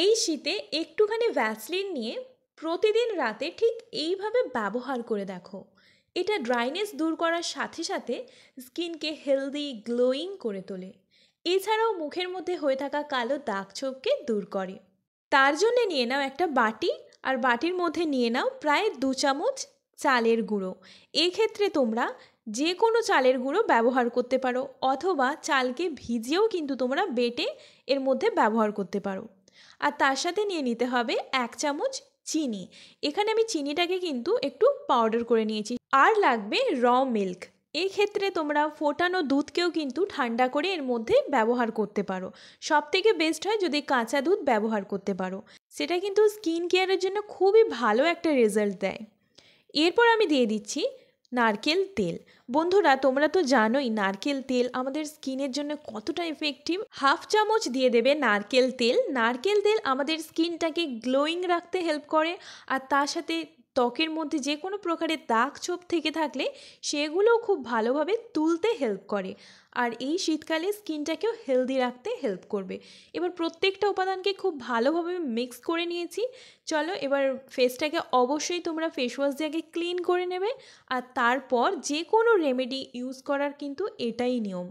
এই শীতে একটুখানি ভ্যাসলিন নিয়ে প্রতিদিন রাতে ঠিক এইভাবে ব্যবহার করে দেখো এটা ড্রাইনেস দূর করার সাথে সাথে স্কিনকে হেলদি গ্লোয়িং করে তোলে এছাড়াও মুখের মধ্যে হয়ে থাকা কালো দাগ ছোপকে দূর করে তার জন্য নিয়ে নাও একটা বাটি আর বাটির মধ্যে নিয়ে নাও প্রায় দু চামচ চালের গুঁড়ো এক্ষেত্রে তোমরা যে কোনো চালের গুঁড়ো ব্যবহার করতে পারো অথবা চালকে ভিজিয়েও কিন্তু তোমরা বেটে এর মধ্যে ব্যবহার করতে পারো আর তার সাথে নিয়ে নিতে হবে এক চামচ চিনি এখানে আমি চিনিটাকে কিন্তু একটু পাউডার করে নিয়েছি আর লাগবে র মিল্ক এই ক্ষেত্রে তোমরা ফোটানো দুধকেও কিন্তু ঠান্ডা করে এর মধ্যে ব্যবহার করতে পারো সব থেকে বেস্ট হয় যদি কাঁচা দুধ ব্যবহার করতে পারো সেটা কিন্তু স্কিন কেয়ারের জন্য খুবই ভালো একটা রেজাল্ট দেয় এরপর আমি দিয়ে দিচ্ছি নারকেল তেল বন্ধুরা তোমরা তো জানোই নারকেল তেল আমাদের স্কিনের জন্য কতটা এফেক্টিভ হাফ চামচ দিয়ে দেবে নারকেল তেল নারকেল তেল আমাদের স্কিনটাকে গ্লোয়িং রাখতে হেল্প করে আর তার সাথে ত্বকের মধ্যে যে কোনো প্রকারের দাগ ছোপ থেকে থাকলে সেগুলোও খুব ভালোভাবে তুলতে হেল্প করে আর এই শীতকালে স্কিনটাকেও হেলদি রাখতে হেল্প করবে এবার প্রত্যেকটা উপাদানকে খুব ভালোভাবে মিক্স করে নিয়েছি চলো এবার ফেসটাকে অবশ্যই তোমরা ফেস ওয়াশ দিয়ে আগে ক্লিন করে নেবে আর তারপর যে কোনো রেমেডি ইউজ করার কিন্তু এটাই নিয়ম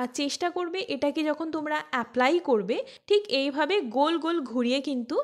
আর চেষ্টা করবে এটাকে যখন তোমরা অ্যাপ্লাই করবে ঠিক এইভাবে গোল গোল ঘুরিয়ে কিন্তু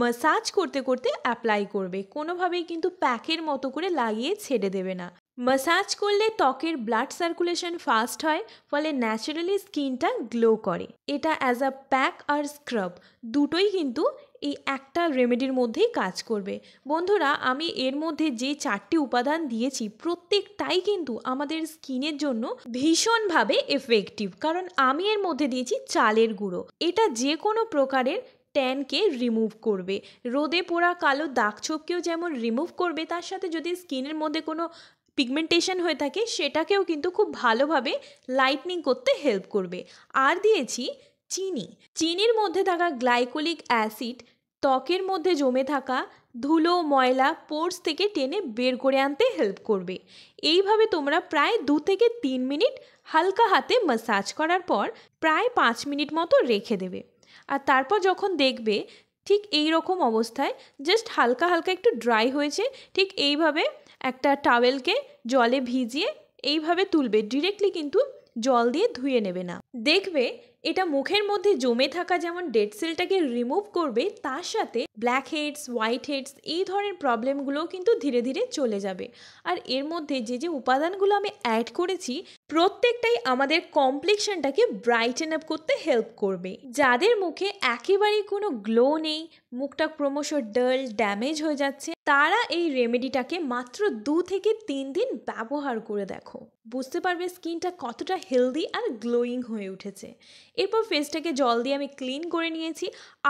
মাসাজ করতে করতে অ্যাপ্লাই করবে কোনোভাবেই কিন্তু প্যাকের মতো করে লাগিয়ে ছেড়ে দেবে না মাসাজ করলে ত্বকের ব্লাড সার্কুলেশন ফাস্ট হয় ফলে ন্যাচারালি স্কিনটা গ্লো করে এটা অ্যাজ আ প্যাক আর স্ক্রাব দুটোই কিন্তু এই একটা রেমেডির মধ্যেই কাজ করবে বন্ধুরা আমি এর মধ্যে যে চারটি উপাদান দিয়েছি প্রত্যেকটাই কিন্তু আমাদের স্কিনের জন্য ভীষণভাবে এফেক্টিভ কারণ আমি এর মধ্যে দিয়েছি চালের গুঁড়ো এটা যে কোনো প্রকারের ট্যানকে রিমুভ করবে রোদে পোড়া কালো দাগ ছোপকেও যেমন রিমুভ করবে তার সাথে যদি স্কিনের মধ্যে কোনো পিগমেন্টেশন হয়ে থাকে সেটাকেও কিন্তু খুব ভালোভাবে লাইটনিং করতে হেল্প করবে আর দিয়েছি চিনি চিনির মধ্যে থাকা গ্লাইকোলিক অ্যাসিড ত্বকের মধ্যে জমে থাকা ধুলো ময়লা পোর্স থেকে টেনে বের করে আনতে হেল্প করবে এইভাবে তোমরা প্রায় দু থেকে তিন মিনিট হালকা হাতে মাসাজ করার পর প্রায় পাঁচ মিনিট মতো রেখে দেবে আর তারপর যখন দেখবে ঠিক এই রকম অবস্থায় জাস্ট হালকা হালকা একটু ড্রাই হয়েছে ঠিক এইভাবে একটা টাওয়েলকে জলে ভিজিয়ে এইভাবে তুলবে ডিরেক্টলি কিন্তু জল দিয়ে ধুয়ে নেবে না দেখবে এটা মুখের মধ্যে জমে থাকা যেমন ডেড সেলটাকে রিমুভ করবে তার সাথে ব্ল্যাক হেডস হোয়াইট হেডস এই ধরনের প্রবলেমগুলোও কিন্তু ধীরে ধীরে চলে যাবে আর এর মধ্যে যে যে উপাদানগুলো আমি অ্যাড করেছি প্রত্যেকটাই আমাদের কমপ্লেকশনটাকে ব্রাইটেন আপ করতে হেল্প করবে যাদের মুখে একেবারেই কোনো গ্লো নেই মুখটা ক্রমশ ডাল ড্যামেজ হয়ে যাচ্ছে তারা এই রেমেডিটাকে মাত্র দু থেকে তিন দিন ব্যবহার করে দেখো বুঝতে পারবে স্কিনটা কতটা হেলদি আর গ্লোয়িং হয়ে উঠেছে এরপর ফেসটাকে জল দিয়ে আমি ক্লিন করে নিয়েছি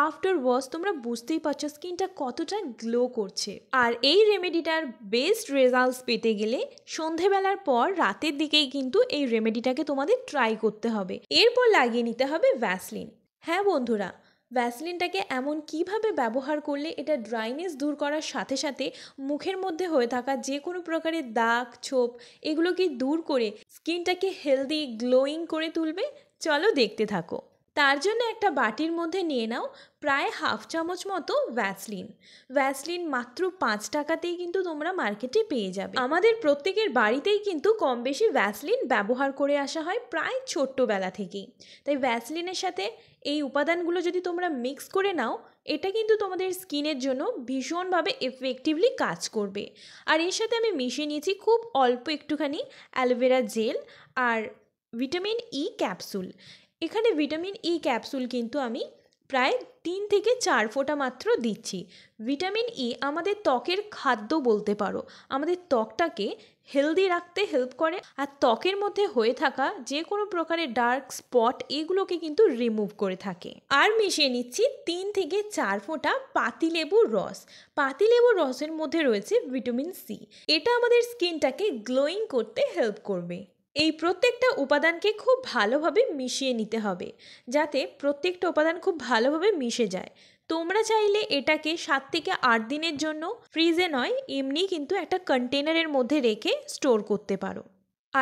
আফটার ওয়াশ তোমরা বুঝতেই পারছো স্কিনটা কতটা গ্লো করছে আর এই রেমেডিটার বেস্ট রেজাল্টস পেতে গেলে সন্ধেবেলার পর রাতের দিকেই কিন্তু এই রেমেডিটাকে তোমাদের ট্রাই করতে হবে এরপর লাগিয়ে নিতে হবে ভ্যাসলিন হ্যাঁ বন্ধুরা ভ্যাসলিনটাকে এমন কিভাবে ব্যবহার করলে এটা ড্রাইনেস দূর করার সাথে সাথে মুখের মধ্যে হয়ে থাকা যে কোনো প্রকারের দাগ ছোপ এগুলোকে দূর করে স্কিনটাকে হেলদি গ্লোয়িং করে তুলবে চলো দেখতে থাকো তার জন্য একটা বাটির মধ্যে নিয়ে নাও প্রায় হাফ চামচ মতো ভ্যাসলিন ভ্যাসলিন মাত্র পাঁচ টাকাতেই কিন্তু তোমরা মার্কেটে পেয়ে যাবে আমাদের প্রত্যেকের বাড়িতেই কিন্তু কম বেশি ভ্যাসলিন ব্যবহার করে আসা হয় প্রায় ছোট্টবেলা থেকেই তাই ভ্যাসলিনের সাথে এই উপাদানগুলো যদি তোমরা মিক্স করে নাও এটা কিন্তু তোমাদের স্কিনের জন্য ভীষণভাবে এফেক্টিভলি কাজ করবে আর এর সাথে আমি মিশিয়ে নিয়েছি খুব অল্প একটুখানি অ্যালোভেরা জেল আর ভিটামিন ই ক্যাপসুল এখানে ভিটামিন ই e ক্যাপসুল কিন্তু আমি প্রায় তিন থেকে চার ফোঁটা মাত্র দিচ্ছি ভিটামিন ই e আমাদের ত্বকের খাদ্য বলতে পারো আমাদের ত্বকটাকে হেলদি রাখতে হেল্প করে আর ত্বকের মধ্যে হয়ে থাকা যে কোনো প্রকারের ডার্ক স্পট এগুলোকে কিন্তু রিমুভ করে থাকে আর মিশিয়ে নিচ্ছি তিন থেকে চার ফোঁটা পাতিলেবুর রস পাতিলেবুর রসের মধ্যে রয়েছে ভিটামিন সি এটা আমাদের স্কিনটাকে গ্লোয়িং করতে হেল্প করবে এই প্রত্যেকটা উপাদানকে খুব ভালোভাবে মিশিয়ে নিতে হবে যাতে প্রত্যেকটা উপাদান খুব ভালোভাবে মিশে যায় তোমরা চাইলে এটাকে সাত থেকে আট দিনের জন্য ফ্রিজে নয় এমনি কিন্তু একটা কন্টেনারের মধ্যে রেখে স্টোর করতে পারো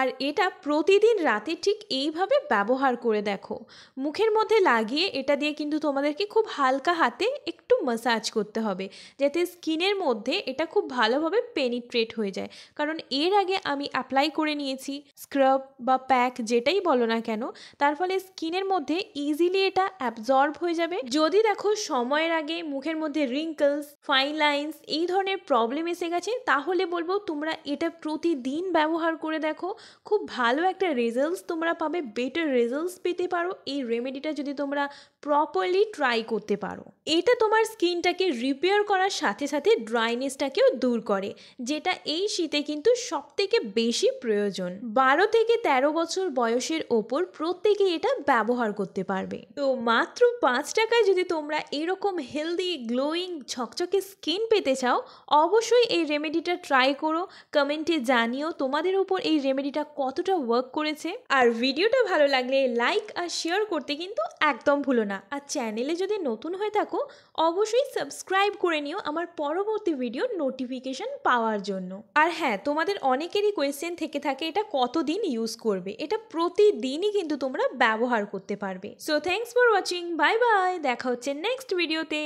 আর এটা প্রতিদিন রাতে ঠিক এইভাবে ব্যবহার করে দেখো মুখের মধ্যে লাগিয়ে এটা দিয়ে কিন্তু তোমাদেরকে খুব হালকা হাতে একটু মাসাজ করতে হবে যাতে স্কিনের মধ্যে এটা খুব ভালোভাবে পেনিট্রেট হয়ে যায় কারণ এর আগে আমি অ্যাপ্লাই করে নিয়েছি স্ক্রাব বা প্যাক যেটাই বলো না কেন তার ফলে স্কিনের মধ্যে ইজিলি এটা অ্যাবজর্ব হয়ে যাবে যদি দেখো সময়ের আগে মুখের মধ্যে রিঙ্কলস ফাইন লাইন্স এই ধরনের প্রবলেম এসে গেছে তাহলে বলবো তোমরা এটা প্রতিদিন ব্যবহার করে দেখো খুব ভালো একটা রেজাল্টস তোমরা পাবে বেটার রেজাল্টস পেতে পারো এই রেমেডিটা যদি তোমরা প্রপারলি ট্রাই করতে পারো এটা তোমার স্কিনটাকে রিপেয়ার করার সাথে সাথে ড্রাইনেসটাকেও দূর করে যেটা এই শীতে কিন্তু সব থেকে বেশি প্রয়োজন বারো থেকে ১৩ বছর বয়সের ওপর প্রত্যেকে এটা ব্যবহার করতে পারবে তো মাত্র পাঁচ টাকায় যদি তোমরা এরকম হেলদি গ্লোয়িং ঝকঝকে স্কিন পেতে চাও অবশ্যই এই রেমেডিটা ট্রাই করো কমেন্টে জানিও তোমাদের ওপর এই রেমেডিটা কতটা ওয়ার্ক করেছে আর ভিডিওটা ভালো লাগলে লাইক আর শেয়ার করতে কিন্তু একদম ভুলো না না আর চ্যানেলে যদি নতুন হয়ে থাকো অবশ্যই সাবস্ক্রাইব করে নিও আমার পরবর্তী ভিডিওর নোটিফিকেশান পাওয়ার জন্য আর হ্যাঁ তোমাদের অনেকেরই কোয়েশ্চেন থেকে থাকে এটা কতদিন ইউজ করবে এটা প্রতিদিনই কিন্তু তোমরা ব্যবহার করতে পারবে so thanks for watching bye bye দেখা হচ্ছে নেক্সট ভিডিওতে